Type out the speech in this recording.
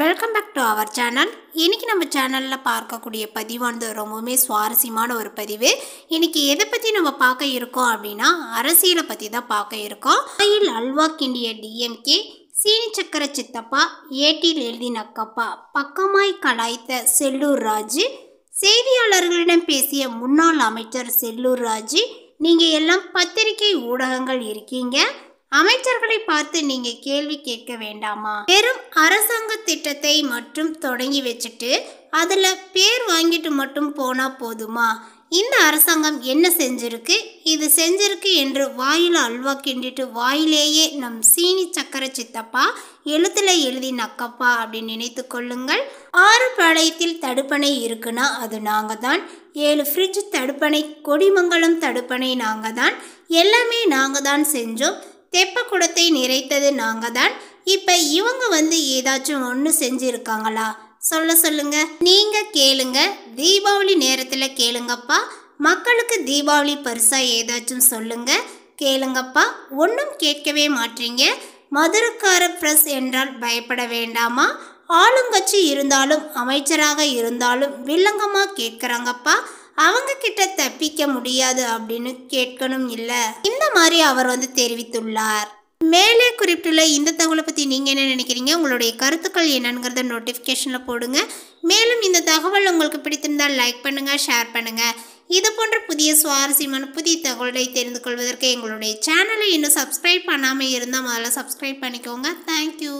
welcome back to our channel இன்னைக்கு நம்ம சேனலில் பார்க்கக்கூடிய பதிவானது ரொம்பவுமே சுவாரஸ்யமான ஒரு பதிவு இன்றைக்கி எதை பற்றி நம்ம பார்க்க இருக்கோம் அப்படின்னா அரசியலை பற்றி தான் பார்க்க இருக்கோம் கையில் அல்வா கிண்டிய டிஎம்கே சீனி சக்கர சித்தப்பா ஏட்டில் எழுதின அக்கப்பா பக்கமாய் கலாய்த்த செல்லூர் ராஜு செய்தியாளர்களிடம் பேசிய முன்னாள் அமைச்சர் செல்லூர் ராஜு நீங்கள் எல்லாம் பத்திரிகை ஊடகங்கள் இருக்கீங்க அமைச்சர்களை பார்த்து நீங்க கேள்வி கேட்க வேண்டாமா வெறும் அரசாங்க திட்டத்தை மட்டும் தொடங்கி வச்சுட்டு அதுல பேர் வாங்கிட்டு மட்டும் போனா போதுமா இந்த அரசாங்கம் என்ன செஞ்சிருக்கு இது செஞ்சிருக்கு என்று வாயில் அல்வா கிண்டிட்டு வாயிலேயே நம் சீனி சக்கர சித்தப்பா எழுத்துல எழுதி நக்கப்பா அப்படின்னு நினைத்து கொள்ளுங்கள் ஆறு பாளையத்தில் தடுப்பணை இருக்குன்னா அது நாங்கள் தான் ஏழு ஃப்ரிட்ஜ் தடுப்பணை கொடிமங்கலம் தடுப்பணை நாங்கள் தான் எல்லாமே நாங்கள் தான் செஞ்சோம் தெப்ப குடத்தை நிறைத்தது நாங்கள் தான் இப்போ இவங்க வந்து ஏதாச்சும் ஒன்று செஞ்சுருக்காங்களா சொல்ல சொல்லுங்க நீங்க கேளுங்க தீபாவளி நேரத்தில் கேளுங்கப்பா மக்களுக்கு தீபாவளி பரிசாக ஏதாச்சும் சொல்லுங்க கேளுங்கப்பா ஒன்றும் கேட்கவே மாட்டீங்க மதுரக்கார பிரஸ் என்றால் பயப்பட வேண்டாமா ஆளுங்கட்சி இருந்தாலும் அமைச்சராக இருந்தாலும் வில்லங்கமாக கேட்குறாங்கப்பா அவங்க கிட்ட தப்பிக்க முடியாது அப்படின்னு கேட்கணும் இல்லை இந்த மாதிரி அவர் வந்து தெரிவித்துள்ளார் மேலே குறிப்பிட்டுள்ள இந்த தகவலை பற்றி நீங்கள் என்ன நினைக்கிறீங்க உங்களுடைய கருத்துக்கள் என்னங்கிறத நோட்டிஃபிகேஷனில் போடுங்க மேலும் இந்த தகவல் உங்களுக்கு பிடித்திருந்தால் லைக் பண்ணுங்கள் ஷேர் பண்ணுங்கள் இது போன்ற புதிய சுவாரஸ்யமான புதிய தகவலை தெரிந்து கொள்வதற்கு எங்களுடைய சேனலை இன்னும் சப்ஸ்கிரைப் பண்ணாமல் இருந்தால் முதல்ல சப்ஸ்கிரைப் பண்ணிக்கோங்க தேங்க்யூ